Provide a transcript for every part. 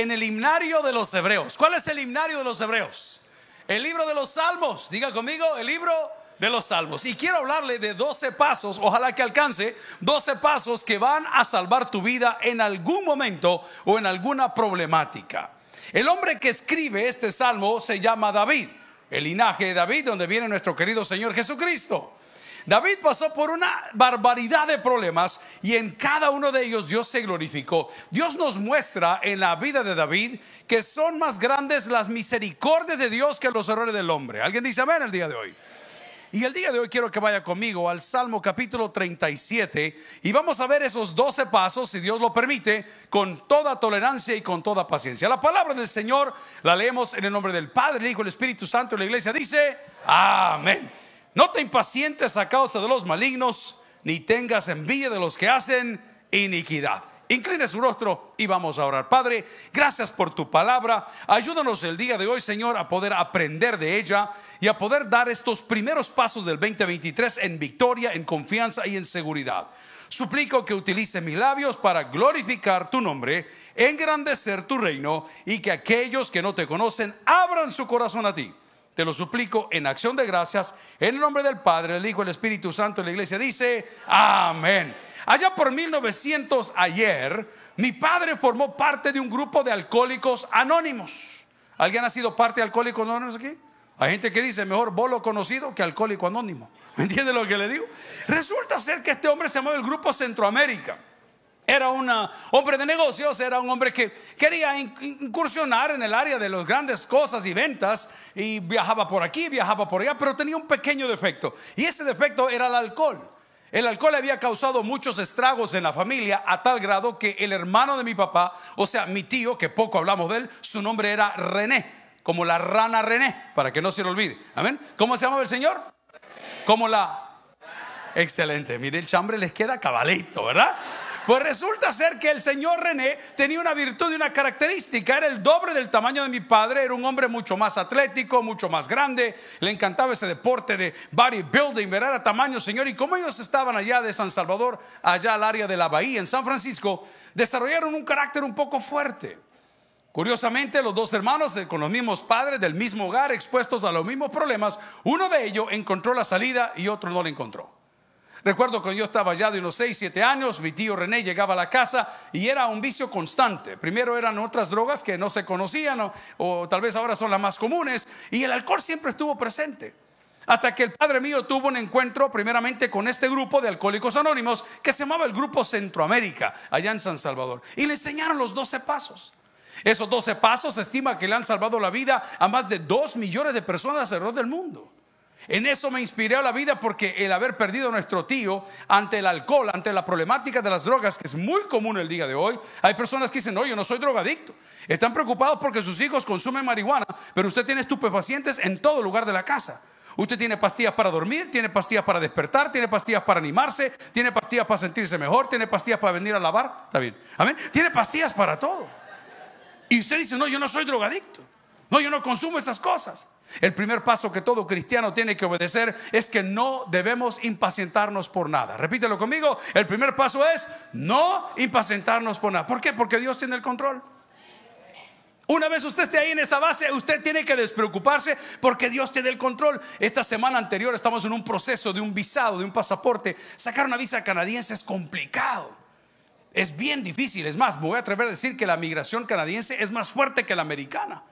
en el himnario de los hebreos. ¿Cuál es el himnario de los hebreos? El libro de los salmos. Diga conmigo, el libro de los salmos. Y quiero hablarle de 12 pasos, ojalá que alcance, 12 pasos que van a salvar tu vida en algún momento o en alguna problemática. El hombre que escribe este salmo se llama David, el linaje de David, donde viene nuestro querido Señor Jesucristo. David pasó por una barbaridad de problemas y en cada uno de ellos Dios se glorificó. Dios nos muestra en la vida de David que son más grandes las misericordias de Dios que los errores del hombre. ¿Alguien dice amén el día de hoy? Y el día de hoy quiero que vaya conmigo al Salmo capítulo 37 y vamos a ver esos 12 pasos, si Dios lo permite, con toda tolerancia y con toda paciencia. La palabra del Señor la leemos en el nombre del Padre, el Hijo, el Espíritu Santo y la iglesia dice, amén. No te impacientes a causa de los malignos, ni tengas envidia de los que hacen iniquidad. Incline su rostro y vamos a orar. Padre, gracias por tu palabra. Ayúdanos el día de hoy, Señor, a poder aprender de ella y a poder dar estos primeros pasos del 2023 en victoria, en confianza y en seguridad. Suplico que utilice mis labios para glorificar tu nombre, engrandecer tu reino y que aquellos que no te conocen abran su corazón a ti te lo suplico en acción de gracias, en el nombre del Padre, del Hijo, del Espíritu Santo. La iglesia dice, amén. Allá por 1900 ayer, mi padre formó parte de un grupo de alcohólicos anónimos. ¿Alguien ha sido parte de alcohólicos anónimos aquí? Hay gente que dice, mejor bolo conocido que alcohólico anónimo. ¿Me entiende lo que le digo? Resulta ser que este hombre se llamaba el Grupo Centroamérica. Era un hombre de negocios, era un hombre que quería incursionar en el área de las grandes cosas y ventas y viajaba por aquí, viajaba por allá, pero tenía un pequeño defecto. Y ese defecto era el alcohol. El alcohol había causado muchos estragos en la familia a tal grado que el hermano de mi papá, o sea, mi tío, que poco hablamos de él, su nombre era René, como la rana René, para que no se lo olvide. Amén. ¿Cómo se llamaba el señor? Como la Excelente, mire el chambre les queda cabalito, ¿verdad? Pues resulta ser que el señor René tenía una virtud y una característica. Era el doble del tamaño de mi padre. Era un hombre mucho más atlético, mucho más grande. Le encantaba ese deporte de bodybuilding, ver a tamaño, señor. Y como ellos estaban allá de San Salvador, allá al área de la Bahía, en San Francisco, desarrollaron un carácter un poco fuerte. Curiosamente, los dos hermanos, eh, con los mismos padres, del mismo hogar, expuestos a los mismos problemas, uno de ellos encontró la salida y otro no la encontró. Recuerdo cuando yo estaba allá de unos 6, 7 años, mi tío René llegaba a la casa y era un vicio constante. Primero eran otras drogas que no se conocían o, tal vez ahora son las más comunes y el alcohol siempre estuvo presente. Hasta que el padre mío tuvo un encuentro primeramente con este grupo de alcohólicos anónimos que se llamaba el Grupo Centroamérica, allá en San Salvador. Y le enseñaron los 12 pasos. Esos 12 pasos se estima que le han salvado la vida a más de 2 millones de personas alrededor del mundo. En eso me inspiré a la vida porque el haber perdido a nuestro tío ante el alcohol, ante la problemática de las drogas, que es muy común el día de hoy, hay personas que dicen, no, yo no soy drogadicto. Están preocupados porque sus hijos consumen marihuana, pero usted tiene estupefacientes en todo lugar de la casa. Usted tiene pastillas para dormir, tiene pastillas para despertar, tiene pastillas para animarse, tiene pastillas para sentirse mejor, tiene pastillas para venir a lavar. Está bien. Amén. Tiene pastillas para todo. Y usted dice, no, yo no soy drogadicto. No, yo no consumo esas cosas. El primer paso que todo cristiano tiene que obedecer es que no debemos impacientarnos por nada. Repítelo conmigo, el primer paso es no impacientarnos por nada. ¿Por qué? Porque Dios tiene el control. Una vez usted esté ahí en esa base, usted tiene que despreocuparse porque Dios tiene el control. Esta semana anterior estamos en un proceso de un visado, de un pasaporte. Sacar una visa canadiense es complicado. Es bien difícil. Es más, voy a atrever a decir que la migración canadiense es más fuerte que la americana.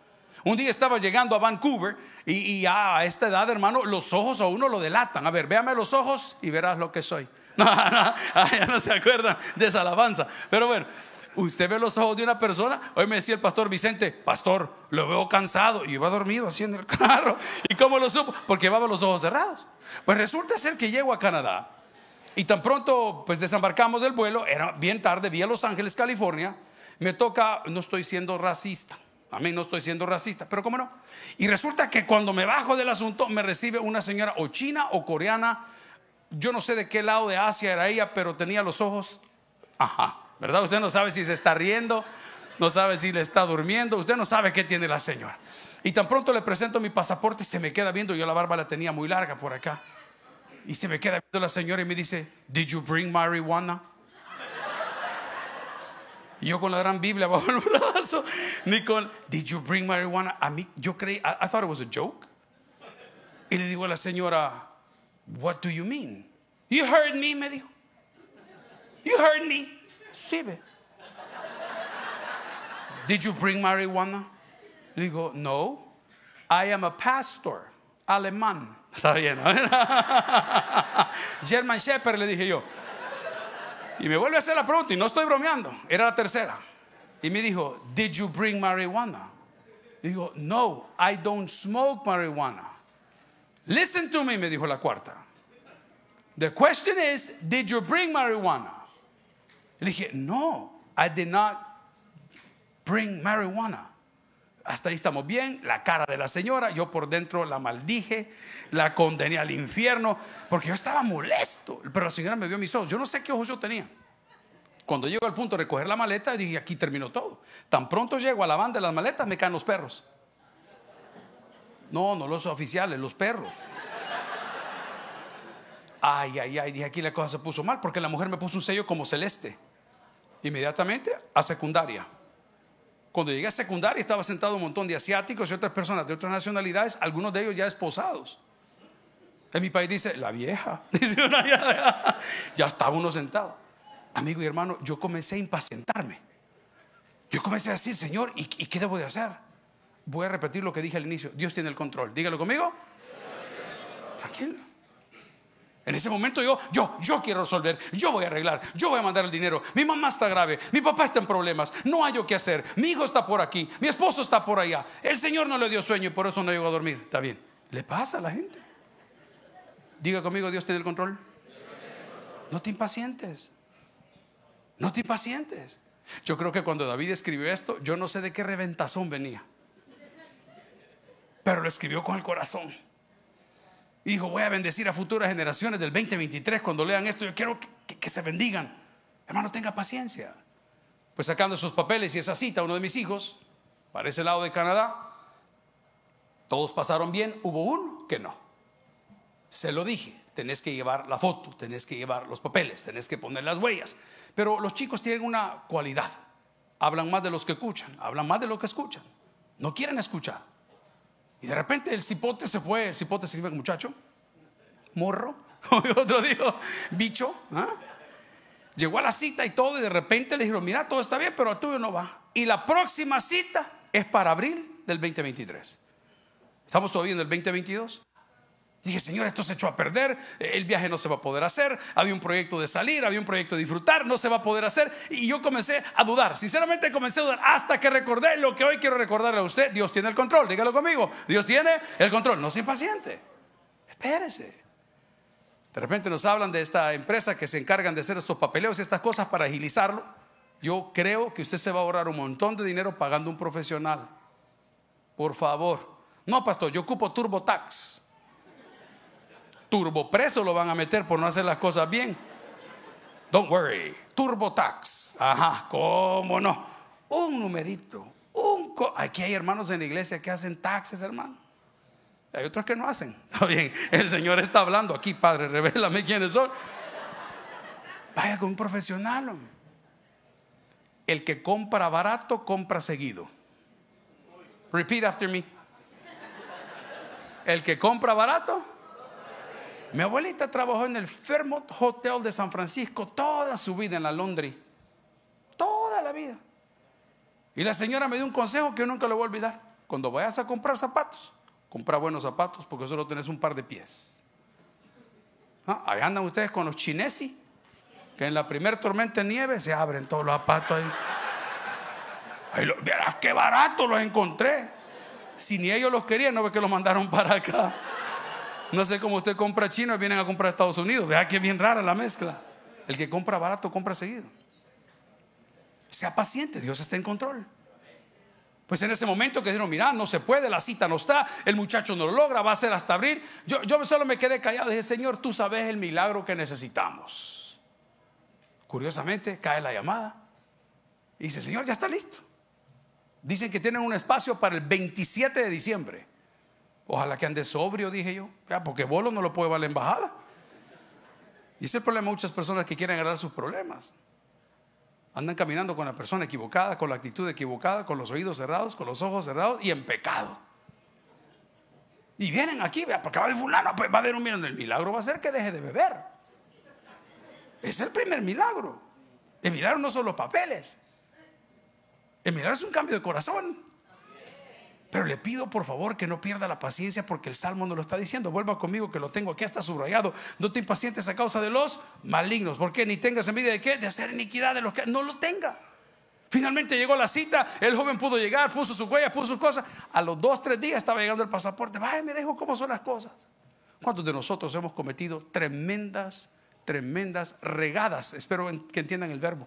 Un día estaba llegando a Vancouver y, a esta edad, hermano, los ojos a uno lo delatan. A ver, véame los ojos y verás lo que soy. No, ya no se acuerdan de esa alabanza. Pero bueno, usted ve los ojos de una persona. Hoy me decía el pastor Vicente, pastor, lo veo cansado. Y va dormido así en el carro. ¿Y cómo lo supo? Porque llevaba los ojos cerrados. Pues resulta ser que llego a Canadá. Y tan pronto pues desembarcamos del vuelo, era bien tarde, vi a Los Ángeles, California. Me toca, no estoy siendo racista, a mí no estoy siendo racista, pero cómo no. Y resulta que cuando me bajo del asunto me recibe una señora o china o coreana, yo no sé de qué lado de Asia era ella, pero tenía los ojos, ajá, ¿verdad? Usted no sabe si se está riendo, no sabe si le está durmiendo, usted no sabe qué tiene la señora. Y tan pronto le presento mi pasaporte, se me queda viendo, yo la barba la tenía muy larga por acá. Y se me queda viendo la señora y me dice, "Did you bring marijuana?" Y yo con la gran Biblia bajo el brazo. Nicole, did you bring marijuana? A mí, yo creí, I, I thought it was a joke. Y le digo a la señora, what do you mean? You heard me, me dijo. You heard me. Sí, ve. Did you bring marijuana? Le digo, no. I am a pastor, alemán. Está bien. German Shepherd le dije yo. Y me vuelve a hacer la pregunta, y no estoy bromeando, era la tercera. Y me dijo, ¿Did you bring marijuana? Y digo, No, I don't smoke marijuana. Listen to me, me dijo la cuarta. The question is, did you bring marijuana? Le dije, no, I did not bring marijuana. hasta ahí estamos bien, la cara de la señora, yo por dentro la maldije, la condené al infierno, porque yo estaba molesto, pero la señora me vio mis ojos, yo no sé qué ojos yo tenía. Cuando llego al punto de recoger la maleta, dije, aquí terminó todo. Tan pronto llego a la banda de las maletas, me caen los perros. No, no los oficiales, los perros. Ay, ay, ay, dije, aquí la cosa se puso mal, porque la mujer me puso un sello como celeste. Inmediatamente a secundaria. Cuando llegué a secundaria estaba sentado un montón de asiáticos y otras personas de otras nacionalidades, algunos de ellos ya esposados. En mi país dice, la vieja. Dice una Ya estaba uno sentado. Amigo y hermano, yo comencé a impacientarme. Yo comencé a decir, Señor, ¿y qué debo de hacer? Voy a repetir lo que dije al inicio. Dios tiene el control. Dígalo conmigo. Tranquilo. En ese momento yo, yo, yo quiero resolver, yo voy a arreglar, yo voy a mandar el dinero. Mi mamá está grave, mi papá está en problemas, no hay yo qué hacer, mi hijo está por aquí, mi esposo está por allá. El Señor no le dio sueño y por eso no llegó a dormir. Está bien, le pasa a la gente. Diga conmigo, Dios tiene el control. No te impacientes, no te impacientes. Yo creo que cuando David escribió esto, yo no sé de qué reventazón venía, pero lo escribió con el corazón. Y dijo, voy a bendecir a futuras generaciones del 2023 cuando lean esto. Yo quiero que, se bendigan. Hermano, tenga paciencia. Pues sacando sus papeles y esa cita, uno de mis hijos, para ese lado de Canadá, todos pasaron bien, hubo uno que no. Se lo dije, tenés que llevar la foto, tenés que llevar los papeles, tenés que poner las huellas. Pero los chicos tienen una cualidad, hablan más de los que escuchan, hablan más de lo que escuchan, no quieren escuchar. Y de repente el cipote se fue. El cipote significa muchacho, morro, como otro dijo, bicho. ¿ah? Llegó a la cita y todo, y de repente le dijeron: Mira, todo está bien, pero el tuyo no va. Y la próxima cita es para abril del 2023. Estamos todavía en el 2022. Dije, Señor, esto se echó a perder, el viaje no se va a poder hacer, había un proyecto de salir, había un proyecto de disfrutar, no se va a poder hacer. Y yo comencé a dudar, sinceramente comencé a dudar hasta que recordé lo que hoy quiero recordarle a usted. Dios tiene el control, dígalo conmigo, Dios tiene el control, no se impaciente, espérese. De repente nos hablan de esta empresa que se encargan de hacer estos papeleos y estas cosas para agilizarlo. Yo creo que usted se va a ahorrar un montón de dinero pagando un profesional. Por favor. No, pastor, yo ocupo TurboTax turbo preso lo van a meter por no hacer las cosas bien. Don't worry, turbo tax. Ajá, cómo no. Un numerito, un aquí hay hermanos en la iglesia que hacen taxes, hermano. Hay otros que no hacen. Está bien, el Señor está hablando aquí, Padre, revélame quiénes son. Vaya con un profesional. El que compra barato, compra seguido. Repeat after me. El que compra barato, mi abuelita trabajó en el Fairmont Hotel de San Francisco toda su vida en la Londres. Toda la vida. Y la señora me dio un consejo que yo nunca lo voy a olvidar. Cuando vayas a comprar zapatos, compra buenos zapatos porque solo tenés un par de pies. Ah, ahí andan ustedes con los chinesis, que en la primera tormenta de nieve se abren todos los zapatos ahí. verás qué barato los encontré. Si ni ellos los querían, no ve que los mandaron para acá. No sé cómo usted compra chino y vienen a comprar Estados Unidos. Vea que bien rara la mezcla. El que compra barato compra seguido. Sea paciente, Dios está en control. Pues en ese momento que dijeron, mira, no se puede, la cita no está, el muchacho no lo logra, va a ser hasta abrir. Yo, solo me quedé callado, dije, Señor, tú sabes el milagro que necesitamos. Curiosamente, cae la llamada. Y dice, Señor, ya está listo. Dicen que tienen un espacio para el 27 de diciembre. Ojalá que ande sobrio, dije yo. porque bolo no lo puede la embajada. Y ese es el problema de muchas personas que quieren agarrar sus problemas. Andan caminando con la persona equivocada, con la actitud equivocada, con los oídos cerrados, con los ojos cerrados y en pecado. Y vienen aquí, porque va a fulano, pues, va a haber un milagro. El milagro va a ser que deje de beber. Es el primer milagro. El milagro no son los papeles. El milagro es un cambio de corazón. Pero le pido por favor que no pierda la paciencia porque el Salmo no lo está diciendo. Vuelva conmigo que lo tengo aquí hasta subrayado. No te impacientes a causa de los malignos. Porque ni tengas envidia de qué? De hacer iniquidad de los que no lo tenga. Finalmente llegó la cita, el joven pudo llegar, puso su huella, puso sus cosas. A los dos, tres días estaba llegando el pasaporte. Vaya, mira hijo, cómo son las cosas. ¿Cuántos de nosotros hemos cometido tremendas, tremendas regadas? Espero que entiendan el verbo.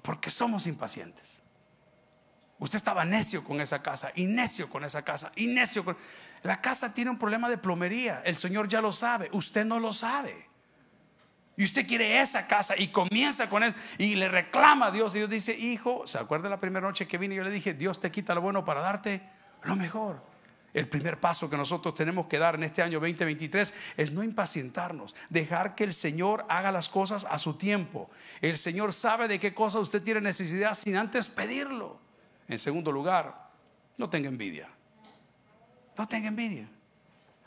porque somos impacientes. Usted estaba necio con esa casa, y necio con esa casa, y necio con... La casa tiene un problema de plomería, el Señor ya lo sabe, usted no lo sabe. Y usted quiere esa casa y comienza con él y le reclama a Dios. Y Dios dice, hijo, ¿se acuerda la primera noche que vine? Yo le dije, Dios te quita lo bueno para darte lo mejor. El primer paso que nosotros tenemos que dar en este año 2023 es no impacientarnos, dejar que el Señor haga las cosas a su tiempo. El Señor sabe de qué cosa usted tiene necesidad sin antes pedirlo. En segundo lugar, no tenga envidia. No tenga envidia.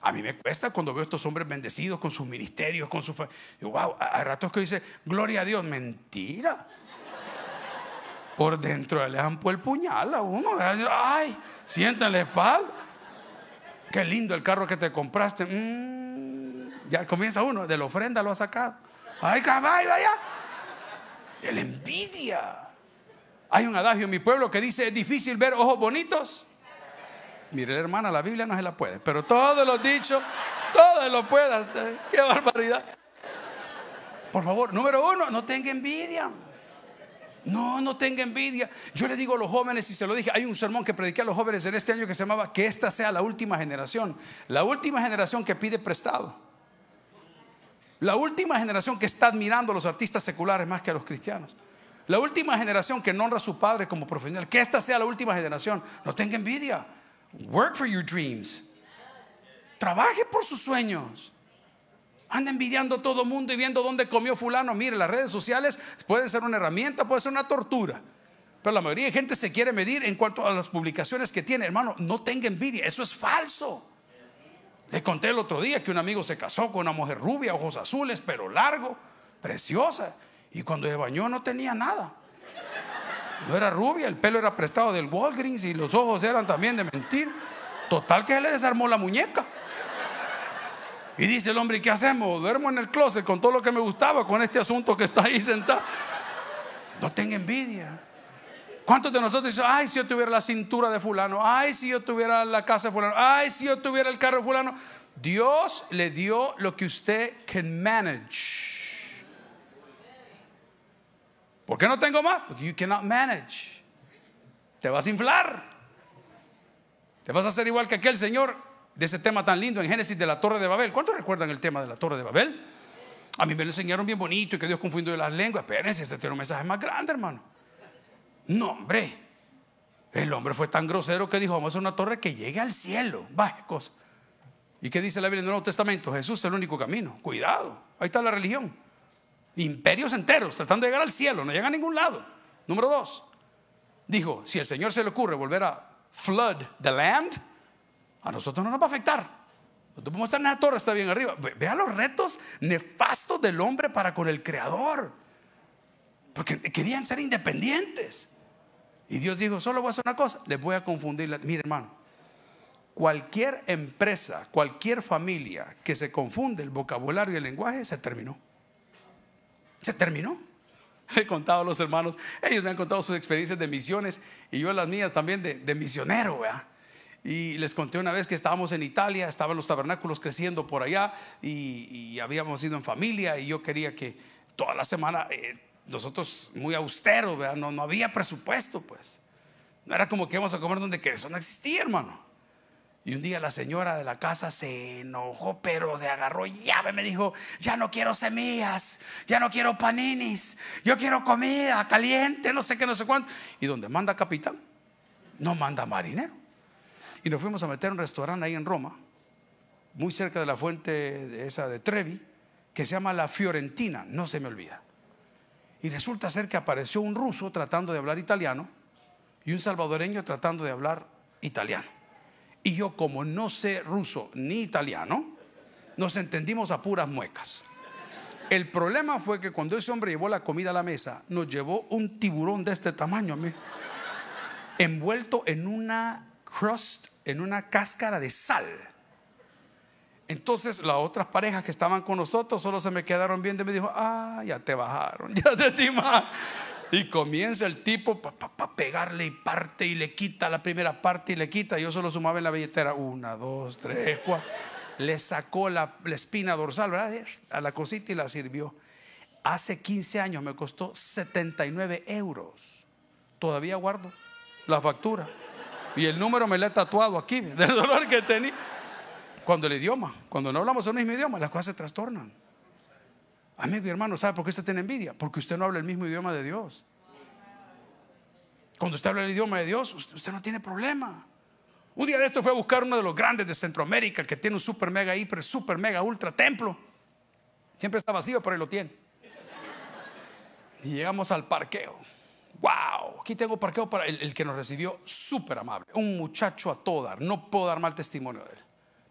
A mí me cuesta cuando veo estos hombres bendecidos con sus ministerios, con su Yo, wow, Hay ratos que dice, gloria a Dios, mentira. Por dentro le han el puñal a uno. Ay, sienta la espalda. Qué lindo el carro que te compraste. Mm, ya comienza uno, de la ofrenda lo ha sacado. Ay, caballo, vaya. el envidia. Hay un adagio en mi pueblo que dice, es difícil ver ojos bonitos. Mire, hermana, la Biblia no se la puede, pero todo lo dicho, todo lo pueda. Qué barbaridad. Por favor, número uno, no tenga envidia. No, no tenga envidia. Yo le digo a los jóvenes, y se lo dije, hay un sermón que prediqué a los jóvenes en este año que se llamaba Que esta sea la última generación. La última generación que pide prestado. La última generación que está admirando a los artistas seculares más que a los cristianos. La última generación que no honra a su padre como profesional, que esta sea la última generación, no tenga envidia. Work for your dreams. Trabaje por sus sueños. Anda envidiando a todo mundo y viendo dónde comió fulano. Mire, las redes sociales pueden ser una herramienta, puede ser una tortura. Pero la mayoría de gente se quiere medir en cuanto a las publicaciones que tiene. Hermano, no tenga envidia, eso es falso. Le conté el otro día que un amigo se casó con una mujer rubia, ojos azules, pero largo, preciosa. Y cuando se bañó no tenía nada. No era rubia, el pelo era prestado del Walgreens y los ojos eran también de mentir. Total que se le desarmó la muñeca. Y dice el hombre, ¿qué hacemos? Duermo en el closet con todo lo que me gustaba, con este asunto que está ahí sentado. No tenga envidia. ¿Cuántos de nosotros dicen, ay, si yo tuviera la cintura de fulano, ay, si yo tuviera la casa de fulano, ay, si yo tuviera el carro de fulano? Dios le dio lo que usted can manage. ¿Por qué no tengo más? Porque you cannot manage. Te vas a inflar. Te vas a hacer igual que aquel señor de ese tema tan lindo en Génesis de la Torre de Babel. ¿Cuántos recuerdan el tema de la Torre de Babel? A mí me lo enseñaron bien bonito y que Dios confundió las lenguas. Espérense, este tiene un mensaje más grande, hermano. No, hombre. El hombre fue tan grosero que dijo, vamos a hacer una torre que llegue al cielo. Vaya cosa. ¿Y qué dice la Biblia en el Nuevo Testamento? Jesús es el único camino. Cuidado. Ahí está la religión imperios enteros tratando de llegar al cielo, no llegan a ningún lado. Número dos, dijo, si el Señor se le ocurre volver a flood the land, a nosotros no nos va a afectar. Nosotros podemos estar en la torre, está bien arriba. Vea los retos nefastos del hombre para con el Creador. Porque querían ser independientes. Y Dios dijo, solo voy a hacer una cosa, les voy a confundir. Mire hermano, cualquier empresa, cualquier familia que se confunde el vocabulario y el lenguaje, se terminó. Se terminó. Le he contado a los hermanos, ellos me han contado sus experiencias de misiones y yo las mías también de, misionero, ¿verdad? Y les conté una vez que estábamos en Italia, estaban los tabernáculos creciendo por allá y, habíamos ido en familia y yo quería que toda la semana, eh, nosotros muy austeros, no, no, había presupuesto pues. No era como que íbamos a comer donde querés, eso no existía hermano. Y un día la señora de la casa se enojó, pero se agarró llave. Me dijo: Ya no quiero semillas, ya no quiero paninis, yo quiero comida caliente, no sé qué, no sé cuánto. Y donde manda capitán, no manda marinero. Y nos fuimos a meter a un restaurante ahí en Roma, muy cerca de la fuente esa de Trevi, que se llama La Fiorentina, no se me olvida. Y resulta ser que apareció un ruso tratando de hablar italiano y un salvadoreño tratando de hablar italiano. Y yo como no sé ruso ni italiano, nos entendimos a puras muecas. El problema fue que cuando ese hombre llevó la comida a la mesa, nos llevó un tiburón de este tamaño a mí, envuelto en una crust, en una cáscara de sal. Entonces las otras parejas que estaban con nosotros solo se me quedaron viendo y me dijo, ah, ya te bajaron, ya te timaron. Y comienza el tipo para pegarle y parte y le quita la primera parte y le quita. Yo solo sumaba en la billetera. Una, dos, tres, cuatro. Le sacó la, espina dorsal, ¿verdad? A la cosita y la sirvió. Hace 15 años me costó 79 euros. Todavía guardo la factura. Y el número me lo he tatuado aquí, del dolor que tenía. Cuando el idioma, cuando no hablamos el mismo idioma, las cosas se trastornan. Amigo y hermano, ¿sabe por qué usted tiene envidia? Porque usted no habla el mismo idioma de Dios. Cuando usted habla el idioma de Dios, usted no tiene problema. Un día de esto fue a buscar uno de los grandes de Centroamérica, que tiene un super mega, hiper, super mega, ultra templo. Siempre está vacío, pero ahí lo tiene. Y llegamos al parqueo. ¡Wow! Aquí tengo parqueo para el, el que nos recibió, súper amable. Un muchacho a todo dar. No puedo dar mal testimonio de él.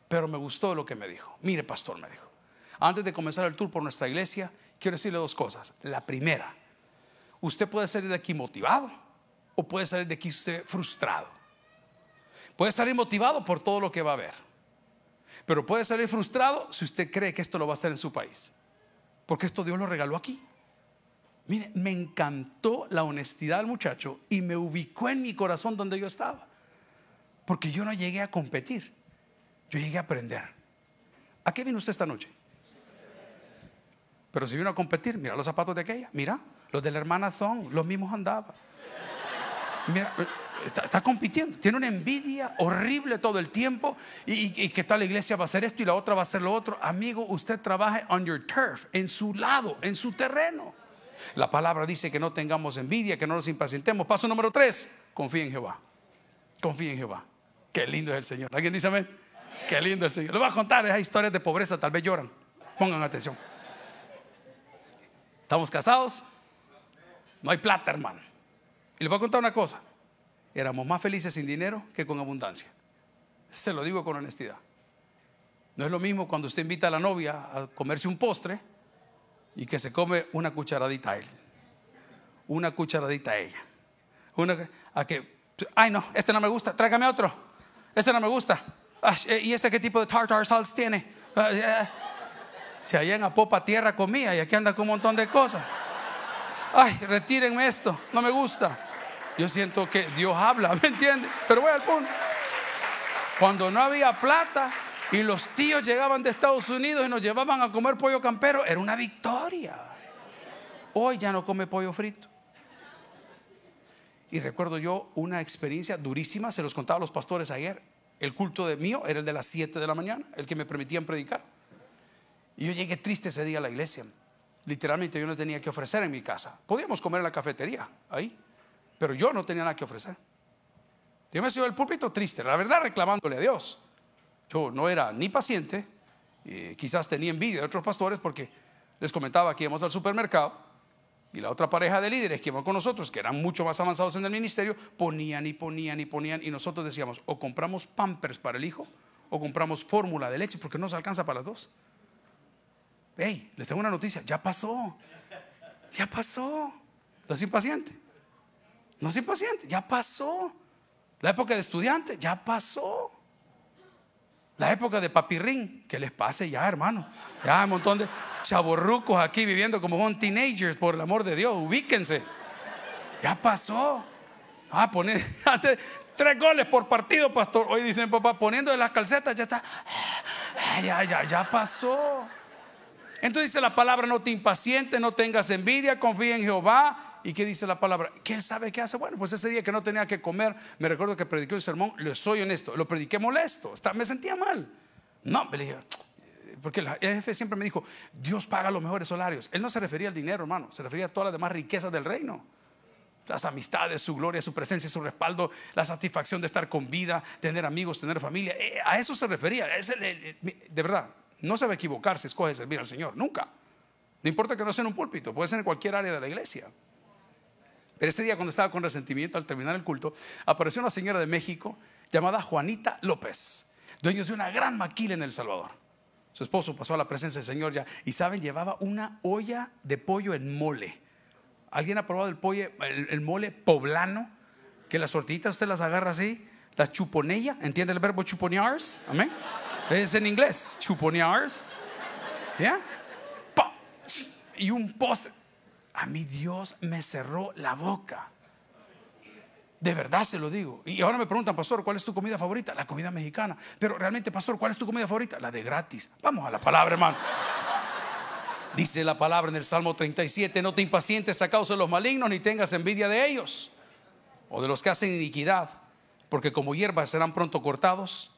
Pero me gustó lo que me dijo. Mire, pastor, me dijo. Antes de comenzar el tour por nuestra iglesia, quiero decirle dos cosas. La primera, usted puede salir de aquí motivado o puede salir de aquí frustrado. Puede salir motivado por todo lo que va a ver, pero puede salir frustrado si usted cree que esto lo va a hacer en su país, porque esto Dios lo regaló aquí. Mire, me encantó la honestidad del muchacho y me ubicó en mi corazón donde yo estaba, porque yo no llegué a competir, yo llegué a aprender. ¿A qué vino usted esta noche? Pero si vino a competir, mira los zapatos de aquella, mira, los de la hermana son, los mismos andaba Mira, está, compitiendo, tiene una envidia horrible todo el tiempo y, que tal la iglesia va a hacer esto y la otra va a hacer lo otro. Amigo, usted trabaje on your turf, en su lado, en su terreno. La palabra dice que no tengamos envidia, que no nos impacientemos. Paso número tres, confía en Jehová. Confía en Jehová. Qué lindo es el Señor. ¿Alguien dice amén? Qué lindo es el Señor. le voy a contar esas historias de pobreza, tal vez lloran. Pongan atención. ¿Estamos casados? No hay plata, hermano. Y les voy a contar una cosa. Éramos más felices sin dinero que con abundancia. Se lo digo con honestidad. No es lo mismo cuando usted invita a la novia a comerse un postre y que se come una cucharadita a él, una cucharadita a ella. Una, a que, ay no, este no me gusta, tráigame otro, este no me gusta. Ah, eh, ¿Y este qué tipo de tartar salts tiene? Ah, eh, eh, si allá en Apopa tierra comía y aquí anda con un montón de cosas. Ay, retírenme esto, no me gusta. Yo siento que Dios habla, ¿me entiendes? Pero voy al punto. Cuando no había plata y los tíos llegaban de Estados Unidos y nos llevaban a comer pollo campero, era una victoria. Hoy ya no come pollo frito. Y recuerdo yo una experiencia durísima, se los contaba a los pastores ayer. El culto de mío era el de las 7 de la mañana, el que me permitían predicar. Y yo llegué triste ese día a la iglesia. Literalmente yo no tenía que ofrecer en mi casa. Podíamos comer en la cafetería, ahí, pero yo no tenía nada que ofrecer. Yo me subí el púlpito triste, la verdad reclamándole a Dios. Yo no era ni paciente, quizás tenía envidia de otros pastores porque les comentaba que íbamos al supermercado y la otra pareja de líderes que iban con nosotros, que eran mucho más avanzados en el ministerio, ponían y ponían y ponían y nosotros decíamos, o compramos pampers para el hijo o compramos fórmula de leche porque no nos alcanza para las dos hey, les tengo una noticia, ya pasó, ya pasó. No ¿Estás paciente, No soy paciente. ya pasó. La época de estudiante, ya pasó. La época de papirrín, que les pase ya, hermano. Ya hay un montón de chaborrucos aquí viviendo como son teenagers, por el amor de Dios, ubíquense. Ya pasó. Ah, poner tres goles por partido, pastor. Hoy dicen, papá, poniendo de las calcetas, ya está. Ah, ya, ya, ya pasó. Entonces dice la palabra, no te impacientes, no tengas envidia, confía en Jehová. ¿Y qué dice la palabra? quién él sabe qué hace. Bueno, pues ese día que no tenía que comer, me recuerdo que prediqué un sermón, le soy honesto, lo prediqué molesto, me sentía mal. No, me dije, porque el jefe siempre me dijo, Dios paga los mejores salarios. Él no se refería al dinero, hermano, se refería a todas las demás riquezas del reino. Las amistades, su gloria, su presencia, su respaldo, la satisfacción de estar con vida, tener amigos, tener familia. Eh, a eso se refería. De verdad, no sabe equivocarse, a equivocar si escoge servir al Señor, nunca. No importa que no sea en un púlpito, puede ser en cualquier área de la iglesia. Pero ese día cuando estaba con resentimiento al terminar el culto, apareció una señora de México llamada Juanita López, dueños de una gran maquila en El Salvador. Su esposo pasó a la presencia del Señor ya y saben, llevaba una olla de pollo en mole. ¿Alguien ha probado el, pollo, el, mole poblano? Que las tortillitas usted las agarra así, las chuponella, ¿entiende el verbo chuponears? Amén. Es en inglés. Chuponears. ¿Ya? Y un post. A mi Dios me cerró la boca. De verdad se lo digo. Y ahora me preguntan, pastor, ¿cuál es tu comida favorita? La comida mexicana. Pero realmente, pastor, ¿cuál es tu comida favorita? La de gratis. Vamos a la palabra, hermano. Dice la palabra en el Salmo 37, no te impacientes a causa de los malignos, ni tengas envidia de ellos, o de los que hacen iniquidad, porque como hierbas serán pronto cortados,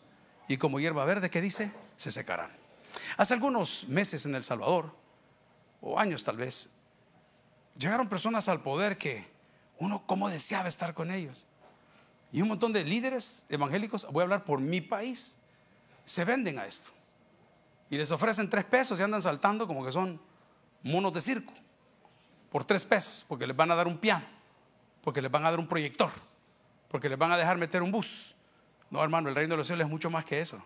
y como hierba verde, ¿qué dice? Se secarán. Hace algunos meses en El Salvador, o años tal vez, llegaron personas al poder que uno como deseaba estar con ellos. Y un montón de líderes evangélicos, voy a hablar por mi país, se venden a esto. Y les ofrecen tres pesos y andan saltando como que son monos de circo. Por tres pesos, porque les van a dar un piano, porque les van a dar un proyector, porque les van a dejar meter un bus, no, hermano, el reino de los cielos es mucho más que eso.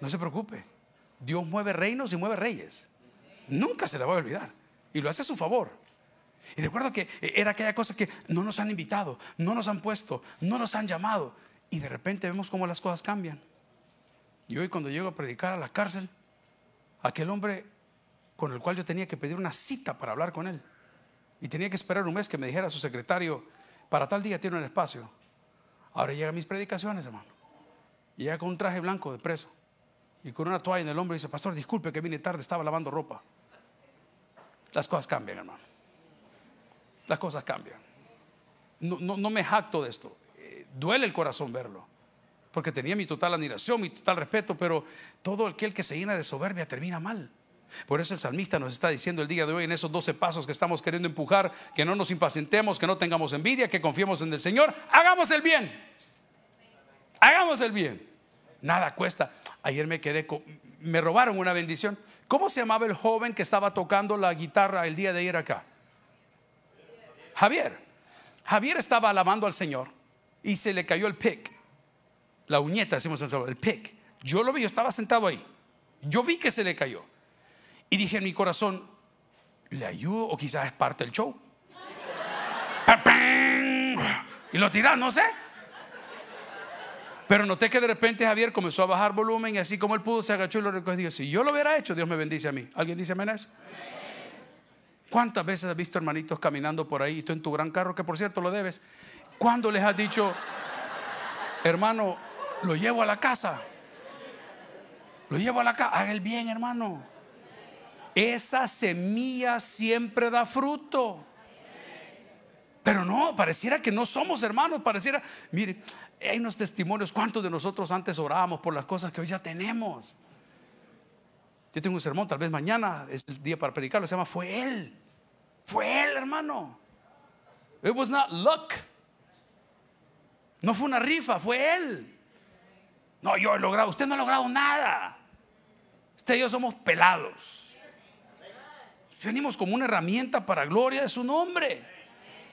No se preocupe. Dios mueve reinos y mueve reyes. Nunca se la va a olvidar. Y lo hace a su favor. Y recuerdo que era aquella cosa que no nos han invitado, no nos han puesto, no nos han llamado. Y de repente vemos cómo las cosas cambian. Y hoy cuando llego a predicar a la cárcel, aquel hombre con el cual yo tenía que pedir una cita para hablar con él, y tenía que esperar un mes que me dijera su secretario, para tal día tiene un espacio. Ahora llega mis predicaciones, hermano. llega con un traje blanco de preso y con una toalla en el hombro y dice, pastor, disculpe que vine tarde, estaba lavando ropa. Las cosas cambian, hermano. Las cosas cambian. No, me jacto de esto. Eh, duele el corazón verlo, porque tenía mi total admiración, mi total respeto, pero todo aquel que se llena de soberbia termina mal. Por eso el salmista nos está diciendo el día de hoy en esos 12 pasos que estamos queriendo empujar, que no nos impacientemos, que no tengamos envidia, que confiemos en el Señor, hagamos el bien. Hagamos el bien. Nada cuesta. Ayer me quedé, me robaron una bendición. ¿Cómo se llamaba el joven que estaba tocando la guitarra el día de ayer acá? Javier. Javier estaba alabando al Señor y se le cayó el pick. La uñeta, decimos en el pick. Yo lo vi, yo estaba sentado ahí. Yo vi que se le cayó. Y dije en mi corazón, ¿le ayudo o quizás es parte del show? Y lo tiras, no sé. Pero noté que de repente Javier comenzó a bajar volumen y así como él pudo se agachó y lo recogió. Y si yo lo hubiera hecho, Dios me bendice a mí. ¿Alguien dice amén ¿Cuántas veces has visto hermanitos caminando por ahí y tú en tu gran carro, que por cierto lo debes? ¿Cuándo les has dicho, hermano, lo llevo a la casa? Lo llevo a la casa. Haga el bien, hermano. Esa semilla siempre da fruto. Pero no, pareciera que no somos hermanos, pareciera, mire, hay unos testimonios, ¿cuántos de nosotros antes orábamos por las cosas que hoy ya tenemos? Yo tengo un sermón, tal vez mañana es el día para predicarlo, se llama Fue Él. Fue Él, hermano. It was not luck. No fue una rifa, fue Él. No, yo he logrado, usted no ha logrado nada. Usted y yo somos pelados venimos como una herramienta para gloria de su nombre.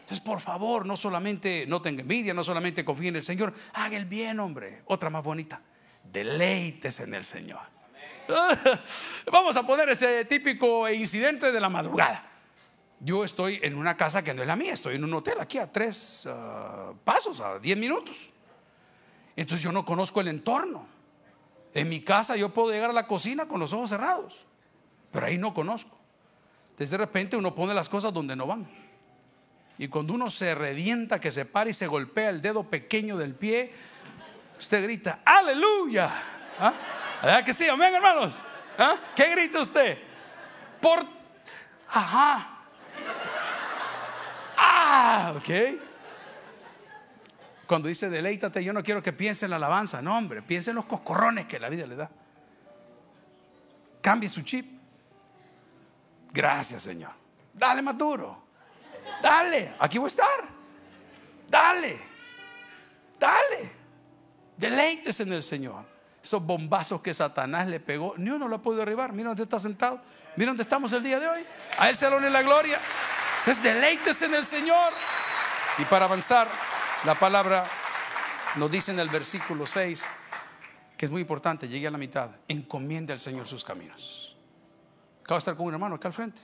Entonces, por favor, no solamente no tenga envidia, no solamente confíe en el Señor, haga el bien, hombre. Otra más bonita, deleites en el Señor. Vamos a poner ese típico incidente de la madrugada. Yo estoy en una casa que no es la mía, estoy en un hotel aquí a tres ah, pasos, a diez minutos. Entonces yo no conozco el entorno. En mi casa yo puedo llegar a la cocina con los ojos cerrados, pero ahí no conozco de repente uno pone las cosas donde no van. Y cuando uno se revienta, que se para y se golpea el dedo pequeño del pie, usted grita, aleluya. ¿Ah? ¿Verdad que sí? Amén, hermanos. ¿Ah? ¿Qué grita usted? Por... Ajá. Ah, ok. Cuando dice deleítate, yo no quiero que piense en la alabanza. No, hombre, piense en los cocorrones que la vida le da. Cambie su chip. Gracias, Señor. Dale más duro. Dale, aquí voy a estar. Dale, dale. Deleites en el Señor. Esos bombazos que Satanás le pegó, ni uno lo ha podido arribar. Mira dónde está sentado. Mira dónde estamos el día de hoy. A Él se lo la gloria. Entonces, deleites en el Señor. Y para avanzar, la palabra nos dice en el versículo 6, que es muy importante, llegué a la mitad, encomienda al Señor sus caminos. Acabo de estar con un hermano acá al frente,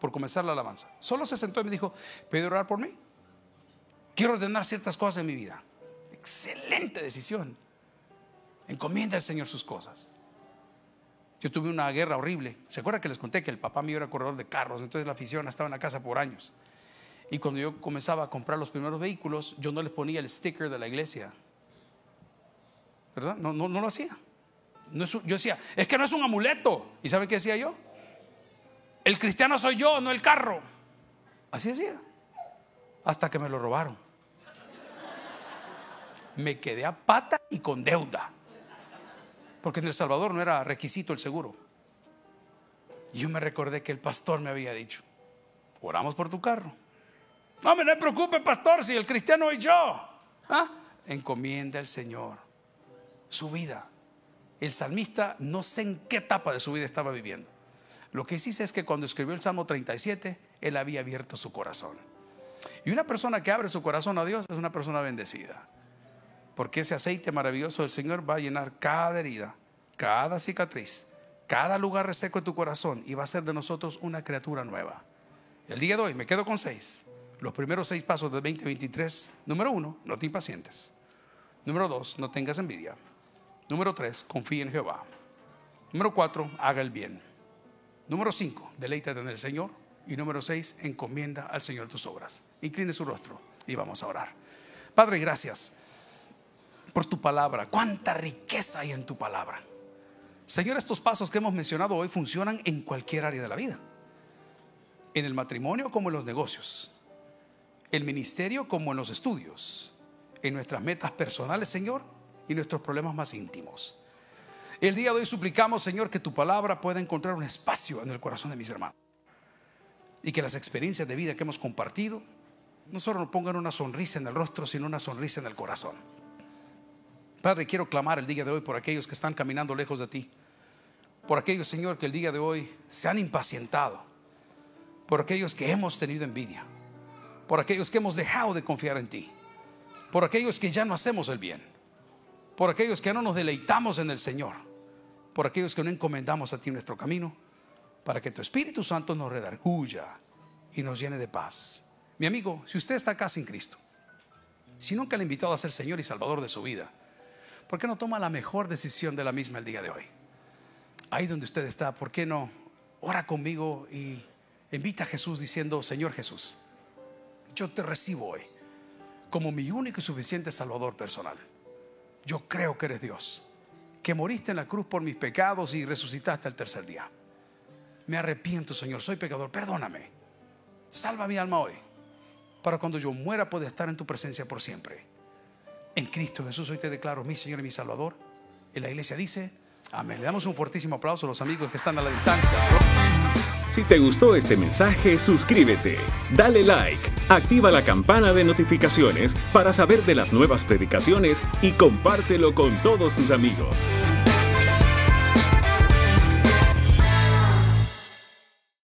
por comenzar la alabanza. Solo se sentó y me dijo, ¿puede orar por mí? Quiero ordenar ciertas cosas en mi vida. Excelente decisión. Encomienda al Señor sus cosas. Yo tuve una guerra horrible. ¿Se acuerda que les conté que el papá mío era corredor de carros? Entonces la afición estaba en la casa por años. Y cuando yo comenzaba a comprar los primeros vehículos, yo no les ponía el sticker de la iglesia. ¿Verdad? No, no, no lo hacía. No yo decía, es que no es un amuleto. ¿Y sabe qué decía yo? El cristiano soy yo, no el carro. Así decía. Hasta que me lo robaron. Me quedé a pata y con deuda. Porque en El Salvador no era requisito el seguro. Y yo me recordé que el pastor me había dicho, oramos por tu carro. No, me no preocupe, pastor, si el cristiano soy yo. ¿Ah? Encomienda al Señor su vida. El salmista no sé en qué etapa de su vida estaba viviendo lo que sí es que cuando escribió el Salmo 37, él había abierto su corazón. Y una persona que abre su corazón a Dios es una persona bendecida. Porque ese aceite maravilloso del Señor va a llenar cada herida, cada cicatriz, cada lugar reseco de tu corazón y va a ser de nosotros una criatura nueva. El día de hoy me quedo con seis. Los primeros seis pasos del 2023. Número uno, no te impacientes. Número dos, no tengas envidia. Número tres, confía en Jehová. Número cuatro, haga el bien. Número 5, deleítate en el Señor. Y número seis, encomienda al Señor tus obras. Incline su rostro y vamos a orar. Padre, gracias por tu palabra. Cuánta riqueza hay en tu palabra. Señor, estos pasos que hemos mencionado hoy funcionan en cualquier área de la vida. En el matrimonio como en los negocios. El ministerio como en los estudios. En nuestras metas personales, Señor, y nuestros problemas más íntimos. El día de hoy suplicamos, Señor, que tu palabra pueda encontrar un espacio en el corazón de mis hermanos. Y que las experiencias de vida que hemos compartido no solo nos pongan una sonrisa en el rostro, sino una sonrisa en el corazón. Padre, quiero clamar el día de hoy por aquellos que están caminando lejos de ti. Por aquellos, Señor, que el día de hoy se han impacientado. Por aquellos que hemos tenido envidia. Por aquellos que hemos dejado de confiar en ti. Por aquellos que ya no hacemos el bien. Por aquellos que no nos deleitamos en el Señor por aquellos que no encomendamos a ti nuestro camino, para que tu Espíritu Santo nos redarguya y nos llene de paz. Mi amigo, si usted está acá sin Cristo, si nunca le ha invitado a ser Señor y Salvador de su vida, ¿por qué no toma la mejor decisión de la misma el día de hoy? Ahí donde usted está, ¿por qué no ora conmigo y invita a Jesús diciendo, Señor Jesús, yo te recibo hoy como mi único y suficiente Salvador personal. Yo creo que eres Dios que moriste en la cruz por mis pecados y resucitaste al tercer día. Me arrepiento, Señor, soy pecador, perdóname. Salva mi alma hoy, para cuando yo muera pueda estar en tu presencia por siempre. En Cristo Jesús hoy te declaro mi Señor y mi Salvador. Y la iglesia dice, amén. Le damos un fortísimo aplauso a los amigos que están a la distancia. Si te gustó este mensaje, suscríbete, dale like, activa la campana de notificaciones para saber de las nuevas predicaciones y compártelo con todos tus amigos.